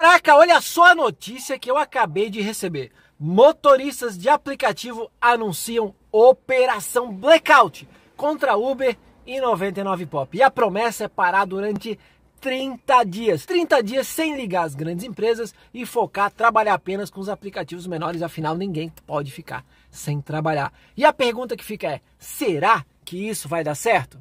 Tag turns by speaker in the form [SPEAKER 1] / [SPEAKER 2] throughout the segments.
[SPEAKER 1] Caraca, olha só a notícia que eu acabei de receber. Motoristas de aplicativo anunciam operação blackout contra Uber e 99 Pop. E a promessa é parar durante 30 dias. 30 dias sem ligar as grandes empresas e focar, trabalhar apenas com os aplicativos menores, afinal ninguém pode ficar sem trabalhar. E a pergunta que fica é: será que isso vai dar certo?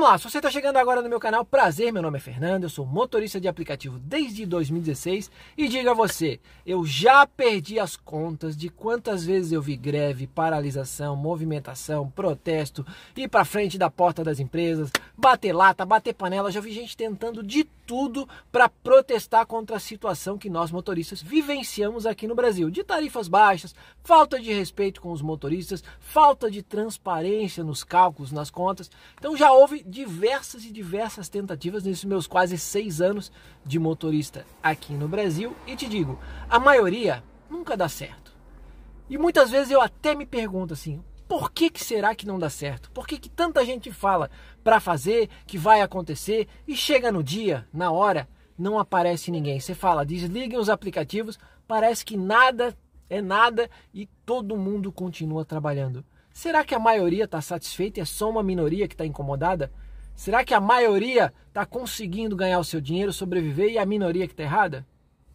[SPEAKER 1] Vamos lá, se você está chegando agora no meu canal, prazer, meu nome é Fernando, eu sou motorista de aplicativo desde 2016 e diga você, eu já perdi as contas de quantas vezes eu vi greve, paralisação, movimentação, protesto, ir para frente da porta das empresas, bater lata, bater panela, já vi gente tentando de tudo para protestar contra a situação que nós motoristas vivenciamos aqui no Brasil, de tarifas baixas, falta de respeito com os motoristas, falta de transparência nos cálculos, nas contas. Então já houve diversas e diversas tentativas nesses meus quase seis anos de motorista aqui no Brasil e te digo, a maioria nunca dá certo. E muitas vezes eu até me pergunto assim, por que, que será que não dá certo? Por que, que tanta gente fala para fazer, que vai acontecer e chega no dia, na hora, não aparece ninguém? Você fala, desliguem os aplicativos, parece que nada é nada e todo mundo continua trabalhando. Será que a maioria está satisfeita e é só uma minoria que está incomodada? Será que a maioria está conseguindo ganhar o seu dinheiro, sobreviver e a minoria que está errada?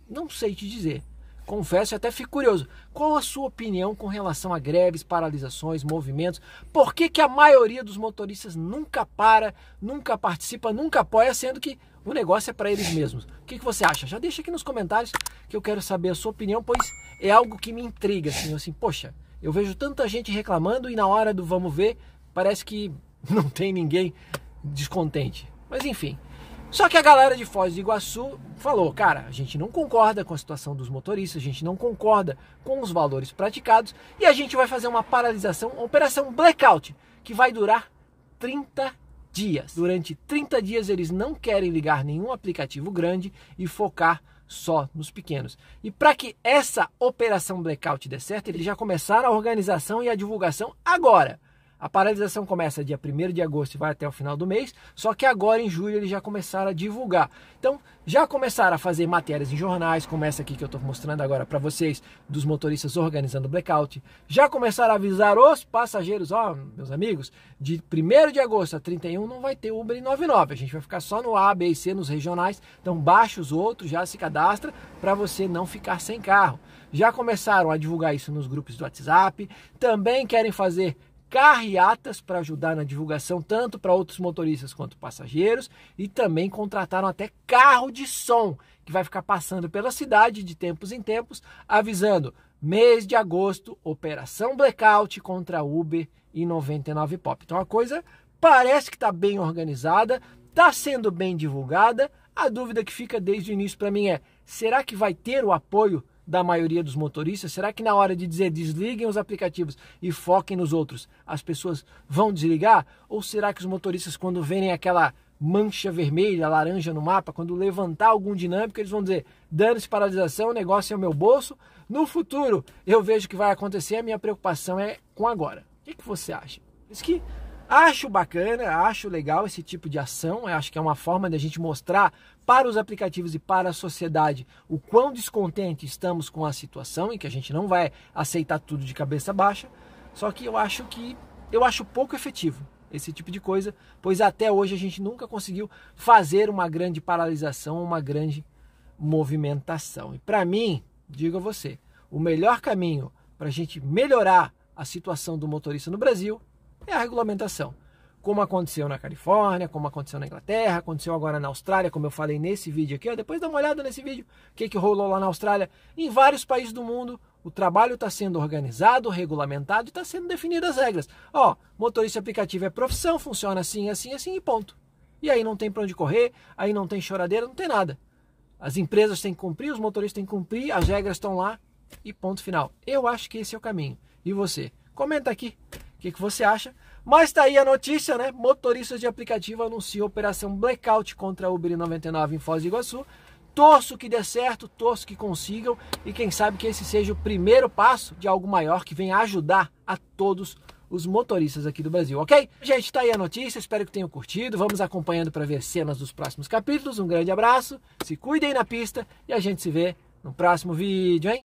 [SPEAKER 1] Não sei te dizer. Confesso e até fico curioso. Qual a sua opinião com relação a greves, paralisações, movimentos? Por que, que a maioria dos motoristas nunca para, nunca participa, nunca apoia, sendo que o negócio é para eles mesmos? O que, que você acha? Já deixa aqui nos comentários que eu quero saber a sua opinião, pois é algo que me intriga. Assim, assim poxa, eu vejo tanta gente reclamando e na hora do vamos ver, parece que não tem ninguém descontente. Mas enfim. Só que a galera de Foz do Iguaçu falou: cara, a gente não concorda com a situação dos motoristas, a gente não concorda com os valores praticados e a gente vai fazer uma paralisação, uma operação blackout, que vai durar 30 dias. Durante 30 dias eles não querem ligar nenhum aplicativo grande e focar só nos pequenos. E para que essa operação blackout dê certo, eles já começaram a organização e a divulgação agora. A paralisação começa dia 1 de agosto e vai até o final do mês, só que agora em julho eles já começaram a divulgar. Então, já começaram a fazer matérias em jornais, como essa aqui que eu estou mostrando agora para vocês, dos motoristas organizando blackout. Já começaram a avisar os passageiros, ó, meus amigos, de 1 de agosto a 31 não vai ter Uber em 99, a gente vai ficar só no A, B e C, nos regionais. Então, baixa os outros, já se cadastra para você não ficar sem carro. Já começaram a divulgar isso nos grupos do WhatsApp, também querem fazer carreatas para ajudar na divulgação, tanto para outros motoristas quanto passageiros, e também contrataram até carro de som, que vai ficar passando pela cidade de tempos em tempos, avisando: mês de agosto, operação blackout contra Uber e 99 Pop. Então a coisa parece que está bem organizada, está sendo bem divulgada. A dúvida que fica desde o início para mim é: será que vai ter o apoio? da maioria dos motoristas? Será que na hora de dizer desliguem os aplicativos e foquem nos outros, as pessoas vão desligar? Ou será que os motoristas, quando verem aquela mancha vermelha, laranja no mapa, quando levantar algum dinâmico, eles vão dizer: dando se paralisação, o negócio é o meu bolso. No futuro, eu vejo o que vai acontecer, a minha preocupação é com agora. O que, que você acha? Diz que Acho bacana, acho legal esse tipo de ação. Eu acho que é uma forma de a gente mostrar para os aplicativos e para a sociedade o quão descontente estamos com a situação e que a gente não vai aceitar tudo de cabeça baixa. Só que eu acho que eu acho pouco efetivo esse tipo de coisa, pois até hoje a gente nunca conseguiu fazer uma grande paralisação, uma grande movimentação. E para mim, digo a você, o melhor caminho para a gente melhorar a situação do motorista no Brasil é a regulamentação. Como aconteceu na Califórnia, como aconteceu na Inglaterra, aconteceu agora na Austrália, como eu falei nesse vídeo aqui. Ó, depois dá uma olhada nesse vídeo, o que, que rolou lá na Austrália. Em vários países do mundo, o trabalho está sendo organizado, regulamentado e está sendo definidas as regras. Ó, motorista aplicativo é profissão, funciona assim, assim, assim e ponto. E aí não tem para onde correr, aí não tem choradeira, não tem nada. As empresas têm que cumprir, os motoristas têm que cumprir, as regras estão lá e ponto final. Eu acho que esse é o caminho. E você? Comenta aqui que, que você acha. Mas tá aí a notícia, né? Motoristas de aplicativo anunciam operação blackout contra a Uber 99 em Foz do Iguaçu. Torço que dê certo, torço que consigam e quem sabe que esse seja o primeiro passo de algo maior que venha ajudar a todos os motoristas aqui do Brasil, ok? Gente, tá aí a notícia, espero que tenham curtido. Vamos acompanhando para ver cenas dos próximos capítulos. Um grande abraço, se cuidem na pista e a gente se vê no próximo vídeo, hein?